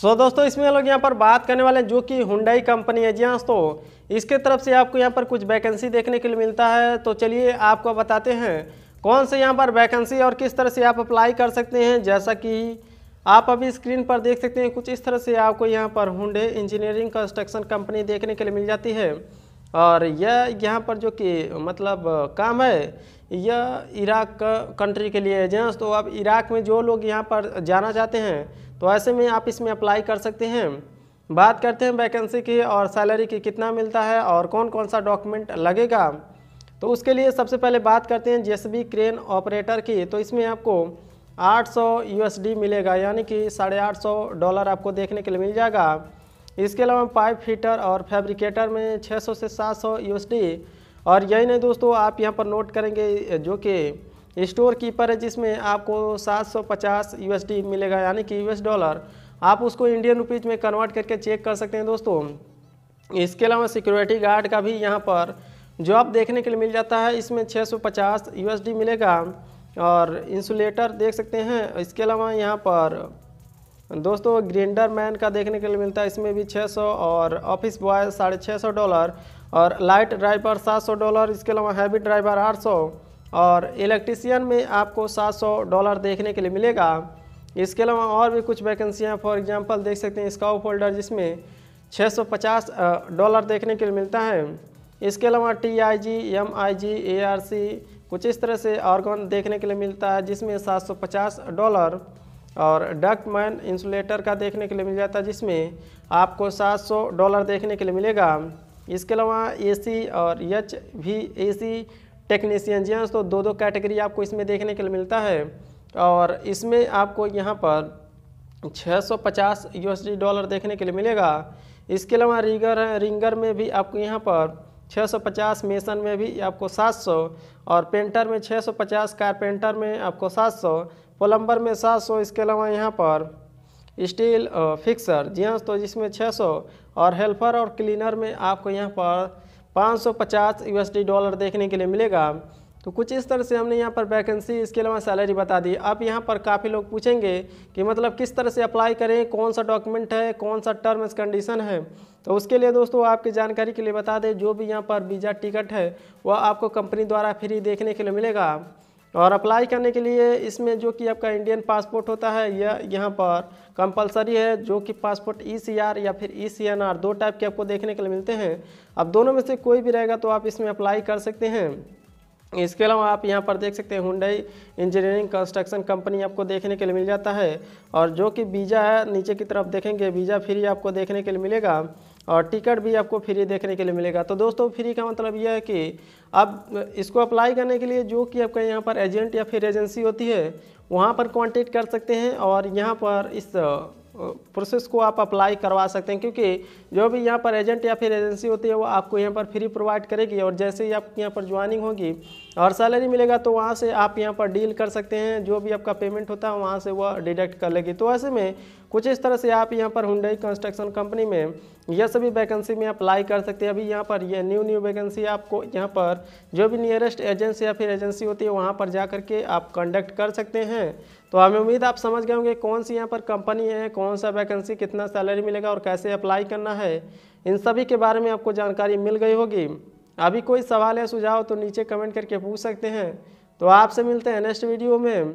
सो so, दोस्तों इसमें हम लोग यहाँ पर बात करने वाले हैं जो कि हुंडई कंपनी है जी हाँ दोस्तों इसके तरफ से आपको यहाँ पर कुछ वैकेंसी देखने के लिए मिलता है तो चलिए आपको बताते हैं कौन से यहाँ पर वैकेंसी और किस तरह से आप अप्लाई कर सकते हैं जैसा कि आप अभी स्क्रीन पर देख सकते हैं कुछ इस तरह से आपको यहाँ पर हुंडे इंजीनियरिंग कंस्ट्रक्शन कंपनी देखने के लिए मिल जाती है और यह यहाँ पर जो कि मतलब काम है यह इराक कंट्री के लिए है जहाँ तो अब इराक में जो लोग यहाँ पर जाना चाहते हैं तो ऐसे में आप इसमें अप्लाई कर सकते हैं बात करते हैं वैकेंसी की और सैलरी की कितना मिलता है और कौन कौन सा डॉक्यूमेंट लगेगा तो उसके लिए सबसे पहले बात करते हैं जेएसबी क्रेन ऑपरेटर की तो इसमें आपको 800 यूएसडी मिलेगा यानी कि साढ़े आठ डॉलर आपको देखने के लिए मिल जाएगा इसके अलावा पाइप फिटर और फैब्रिकेटर में 600 से 700 यूएसडी और यही नहीं दोस्तों आप यहाँ पर नोट करेंगे जो कि स्टोर कीपर है जिसमें आपको 750 यूएसडी मिलेगा यानी कि यूएस डॉलर आप उसको इंडियन रुपीज़ में कन्वर्ट करके चेक कर सकते हैं दोस्तों इसके अलावा सिक्योरिटी गार्ड का भी यहाँ पर जॉब देखने के लिए मिल जाता है इसमें 650 यूएसडी मिलेगा और इंसुलेटर देख सकते हैं इसके अलावा यहाँ पर दोस्तों ग्रेंडर मैन का देखने के लिए मिलता है इसमें भी 600 और ऑफिस बॉय साढ़े छः डॉलर और लाइट ड्राइवर 700 डॉलर इसके अलावा हैवी ड्राइवर 800 और इलेक्ट्रीसियन में आपको 700 डॉलर देखने के लिए मिलेगा इसके अलावा और भी कुछ वैकेंसियाँ फॉर एग्जांपल देख सकते हैं स्काउ फोल्डर जिसमें 650 डॉलर देखने के लिए मिलता है इसके अलावा T I G M I G A R C कुछ इस तरह से ऑर्गन देखने के लिए मिलता है जिसमें 750 डॉलर और डक मैन इंसुलेटर का देखने के लिए मिल जाता है जिसमें आपको 700 डॉलर देखने के लिए मिलेगा इसके अलावा ए सी और एच भी ए सी टेक्नीसियन जी हाँ तो दो दो कैटेगरी आपको इसमें देखने के लिए मिलता है और इसमें आपको यहाँ पर 650 सौ डॉलर देखने के लिए मिलेगा इसके अलावा रिगर है रिंगर में भी आपको यहाँ पर 650 मेसन में भी आपको 700 और पेंटर में 650 कारपेंटर में आपको 700 पलम्बर में 700 इसके अलावा यहाँ पर स्टील फिक्सर जी हाँ तो जिसमें 600 और हेल्पर और क्लीनर में आपको यहाँ पर 550 यूएसडी डॉलर देखने के लिए मिलेगा तो कुछ इस तरह से हमने यहाँ पर वैकेंसी इसके अलावा सैलरी बता दी अब यहाँ पर काफ़ी लोग पूछेंगे कि मतलब किस तरह से अप्लाई करें कौन सा डॉक्यूमेंट है कौन सा टर्म एंड कंडीशन है तो उसके लिए दोस्तों आपकी जानकारी के लिए बता दें जो भी यहाँ पर वीज़ा टिकट है वह आपको कंपनी द्वारा फ्री देखने के लिए मिलेगा और अप्लाई करने के लिए इसमें जो कि आपका इंडियन पासपोर्ट होता है यह यहाँ पर कंपलसरी है जो कि पासपोर्ट ई सी आर या फिर ई सी एन आर दो टाइप के आपको देखने के लिए मिलते हैं अब दोनों में से कोई भी रहेगा तो आप इसमें अप्लाई कर सकते हैं इसके अलावा आप यहाँ पर देख सकते हैं हुंडई इंजीनियरिंग कंस्ट्रक्शन कंपनी आपको देखने के लिए मिल जाता है और जो कि वीज़ा है नीचे की तरफ देखेंगे वीज़ा फ्री आपको देखने के लिए मिलेगा और टिकट भी आपको फ्री देखने के लिए मिलेगा तो दोस्तों फ्री का मतलब यह है कि आप इसको अप्लाई करने के लिए जो कि आपका यहाँ पर एजेंट या फिर एजेंसी होती है वहाँ पर कॉन्टेक्ट कर सकते हैं और यहाँ पर इस प्रोसेस को आप अप्लाई करवा सकते हैं क्योंकि जो भी यहाँ पर एजेंट या फिर एजेंसी होती है वो आपको यहाँ पर फ्री प्रोवाइड करेगी और जैसे ही आप यहाँ पर ज्वाइनिंग होगी और सैलरी मिलेगा तो वहाँ से आप यहाँ पर डील कर सकते हैं जो भी आपका पेमेंट होता है वहाँ से वह डिडक्ट कर लेगी तो ऐसे में कुछ इस तरह से आप यहाँ पर हुडई कंस्ट्रक्शन कंपनी में यह सभी वैकेंसी में अप्लाई कर सकते हैं अभी यहाँ पर यह न्यू न्यू वैकेंसी आपको यहाँ पर जो भी नियरेस्ट एजेंसी या फिर एजेंसी होती है वहाँ पर जा करके आप कंडक्ट कर सकते हैं तो हमें उम्मीद आप समझ गए होंगे कौन सी यहाँ पर कंपनी है कौन सा वैकेंसी कितना सैलरी मिलेगा और कैसे अप्लाई करना है इन सभी के बारे में आपको जानकारी मिल गई होगी अभी कोई सवाल या सुझाव तो नीचे कमेंट करके पूछ सकते हैं तो आपसे मिलते हैं नेक्स्ट वीडियो में